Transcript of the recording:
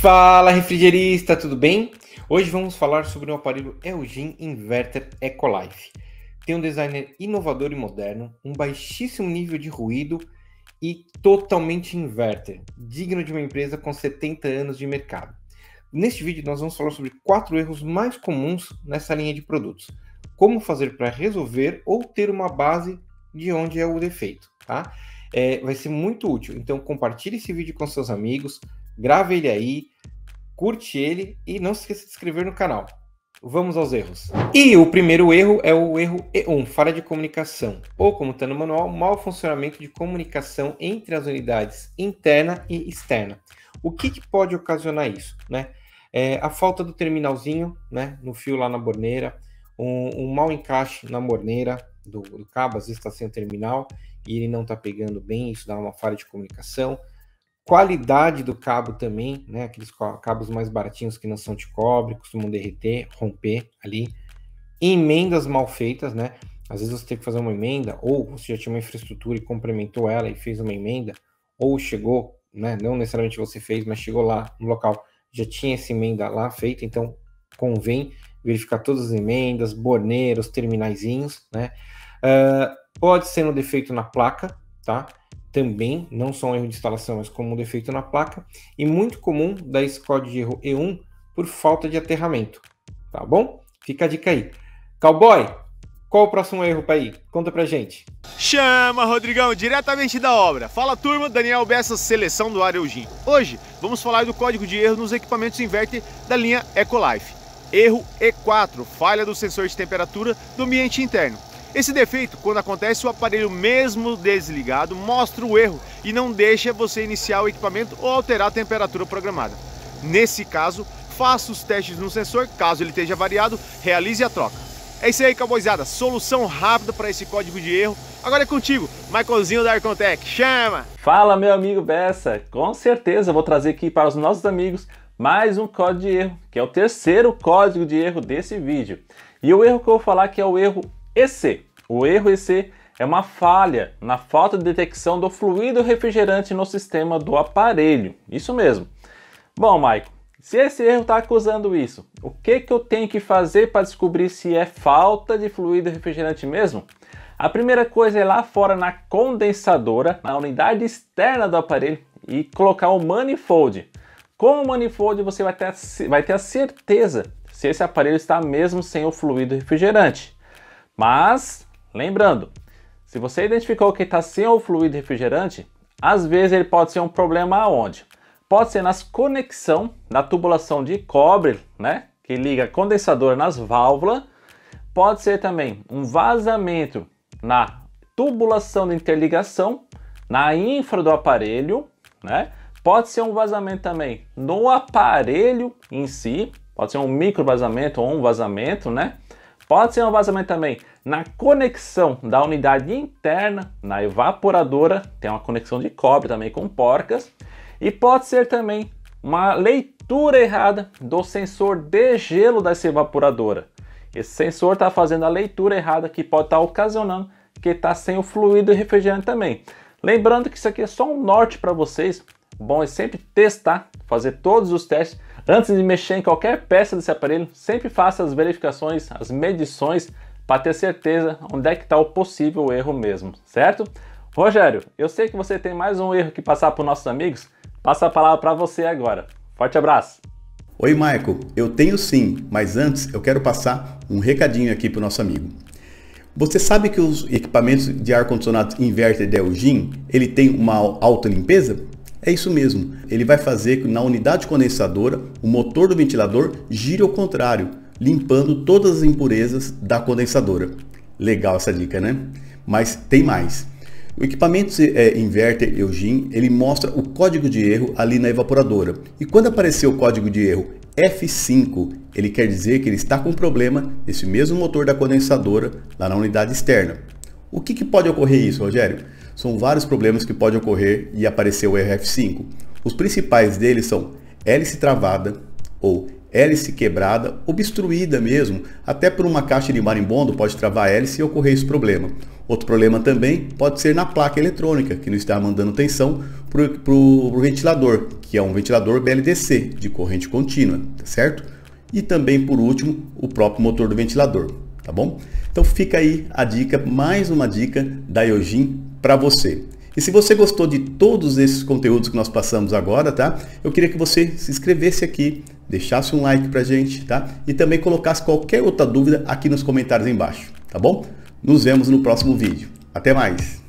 Fala refrigerista, tudo bem? Hoje vamos falar sobre o aparelho Elgin Inverter Ecolife. Tem um designer inovador e moderno, um baixíssimo nível de ruído e totalmente inverter, digno de uma empresa com 70 anos de mercado. Neste vídeo nós vamos falar sobre quatro erros mais comuns nessa linha de produtos, como fazer para resolver ou ter uma base de onde é o defeito, tá? É, vai ser muito útil, então compartilhe esse vídeo com seus amigos, grava ele aí, curte ele e não se esqueça de se inscrever no canal. Vamos aos erros. E o primeiro erro é o erro E1, falha de comunicação, ou como está no manual, mau funcionamento de comunicação entre as unidades interna e externa. O que, que pode ocasionar isso? Né? É, a falta do terminalzinho né, no fio lá na borneira, um, um mau encaixe na borneira do, do cabo, às vezes está sem o terminal e ele não está pegando bem, isso dá uma falha de comunicação qualidade do cabo também, né? Aqueles cabos mais baratinhos que não são de cobre, costumam derreter, romper ali. Emendas mal feitas, né? Às vezes você tem que fazer uma emenda, ou você já tinha uma infraestrutura e complementou ela e fez uma emenda, ou chegou, né? Não necessariamente você fez, mas chegou lá no local, já tinha essa emenda lá feita, então convém verificar todas as emendas, borneiros, terminaizinhos, né? Uh, pode ser um defeito na placa, tá? também, não só um erro de instalação, mas como um defeito na placa, e muito comum da código de erro E1 por falta de aterramento. Tá bom? Fica a dica aí. Cowboy, qual o próximo erro, para ir Conta pra gente. Chama, Rodrigão, diretamente da obra. Fala, turma, Daniel Bessa, seleção do Areuginho. Hoje vamos falar do código de erro nos equipamentos inverter da linha Ecolife. Erro E4, falha do sensor de temperatura do ambiente interno. Esse defeito, quando acontece, o aparelho mesmo desligado mostra o erro e não deixa você iniciar o equipamento ou alterar a temperatura programada. Nesse caso, faça os testes no sensor, caso ele esteja variado, realize a troca. É isso aí, cabozada! solução rápida para esse código de erro. Agora é contigo, Michaelzinho da Arcontec, chama! Fala, meu amigo Bessa! Com certeza vou trazer aqui para os nossos amigos mais um código de erro, que é o terceiro código de erro desse vídeo. E o erro que eu vou falar que é o erro EC. O erro EC é uma falha na falta de detecção do fluido refrigerante no sistema do aparelho. Isso mesmo. Bom, Maicon, se esse erro está acusando isso, o que, que eu tenho que fazer para descobrir se é falta de fluido refrigerante mesmo? A primeira coisa é ir lá fora na condensadora, na unidade externa do aparelho, e colocar o manifold. Com o manifold você vai ter, vai ter a certeza se esse aparelho está mesmo sem o fluido refrigerante. Mas, lembrando, se você identificou que está sem o fluido refrigerante, às vezes ele pode ser um problema aonde? Pode ser nas conexão da tubulação de cobre, né, que liga condensador nas válvulas. Pode ser também um vazamento na tubulação de interligação, na infra do aparelho, né? Pode ser um vazamento também no aparelho em si, pode ser um micro vazamento ou um vazamento, né? Pode ser um vazamento também na conexão da unidade interna, na evaporadora, tem uma conexão de cobre também com porcas. E pode ser também uma leitura errada do sensor de gelo dessa evaporadora. Esse sensor está fazendo a leitura errada que pode estar tá ocasionando que está sem o fluido refrigerante também. Lembrando que isso aqui é só um norte para vocês. Bom é sempre testar, fazer todos os testes. Antes de mexer em qualquer peça desse aparelho, sempre faça as verificações, as medições para ter certeza onde é que está o possível erro mesmo, certo? Rogério, eu sei que você tem mais um erro que passar para nossos amigos, passa a palavra para você agora. Forte abraço! Oi, Michael, eu tenho sim, mas antes eu quero passar um recadinho aqui para o nosso amigo. Você sabe que os equipamentos de ar-condicionado inverter Delgin, ele tem uma alta limpeza? É isso mesmo, ele vai fazer que na unidade condensadora o motor do ventilador gire ao contrário, limpando todas as impurezas da condensadora. Legal essa dica, né? Mas tem mais. O equipamento é, inverter Eugene, ele mostra o código de erro ali na evaporadora. E quando aparecer o código de erro F5, ele quer dizer que ele está com problema nesse mesmo motor da condensadora lá na unidade externa. O que, que pode ocorrer isso, Rogério? São vários problemas que podem ocorrer e aparecer o erro F5. Os principais deles são hélice travada ou hélice quebrada, obstruída mesmo, até por uma caixa de marimbondo pode travar a hélice e ocorrer esse problema. Outro problema também pode ser na placa eletrônica, que não está mandando tensão para o ventilador, que é um ventilador BLDC, de corrente contínua, tá certo? E também, por último, o próprio motor do ventilador, tá bom? Então fica aí a dica, mais uma dica da Yojin para você. E se você gostou de todos esses conteúdos que nós passamos agora, tá? Eu queria que você se inscrevesse aqui deixasse um like pra gente, tá? E também colocasse qualquer outra dúvida aqui nos comentários embaixo, tá bom? Nos vemos no próximo vídeo. Até mais!